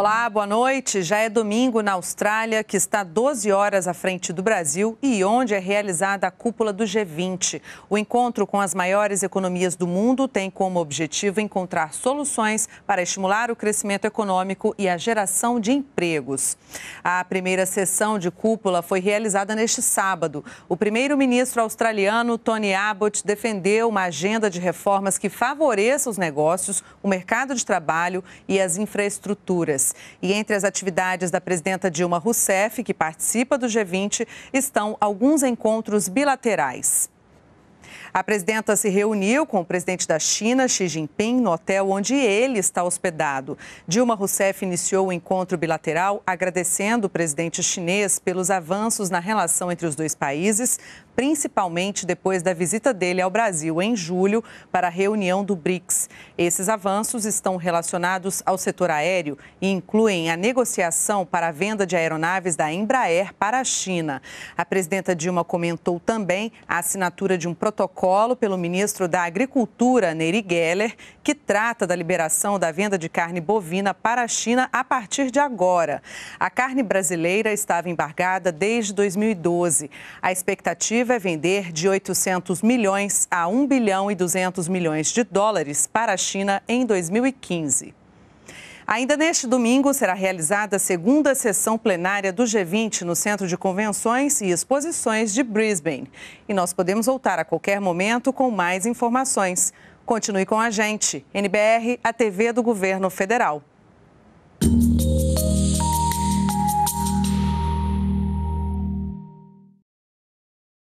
Olá, boa noite. Já é domingo na Austrália, que está 12 horas à frente do Brasil e onde é realizada a cúpula do G20. O encontro com as maiores economias do mundo tem como objetivo encontrar soluções para estimular o crescimento econômico e a geração de empregos. A primeira sessão de cúpula foi realizada neste sábado. O primeiro-ministro australiano Tony Abbott defendeu uma agenda de reformas que favoreça os negócios, o mercado de trabalho e as infraestruturas. E entre as atividades da presidenta Dilma Rousseff, que participa do G20, estão alguns encontros bilaterais. A presidenta se reuniu com o presidente da China, Xi Jinping, no hotel onde ele está hospedado. Dilma Rousseff iniciou o encontro bilateral agradecendo o presidente chinês pelos avanços na relação entre os dois países, principalmente depois da visita dele ao Brasil em julho para a reunião do BRICS. Esses avanços estão relacionados ao setor aéreo e incluem a negociação para a venda de aeronaves da Embraer para a China. A presidenta Dilma comentou também a assinatura de um protocolo pelo ministro da Agricultura, Neri Geller, que trata da liberação da venda de carne bovina para a China a partir de agora. A carne brasileira estava embargada desde 2012. A expectativa vai vender de 800 milhões a 1 bilhão e 200 milhões de dólares para a China em 2015. Ainda neste domingo será realizada a segunda sessão plenária do G20 no Centro de Convenções e Exposições de Brisbane. E nós podemos voltar a qualquer momento com mais informações. Continue com a gente, NBR, a TV do Governo Federal.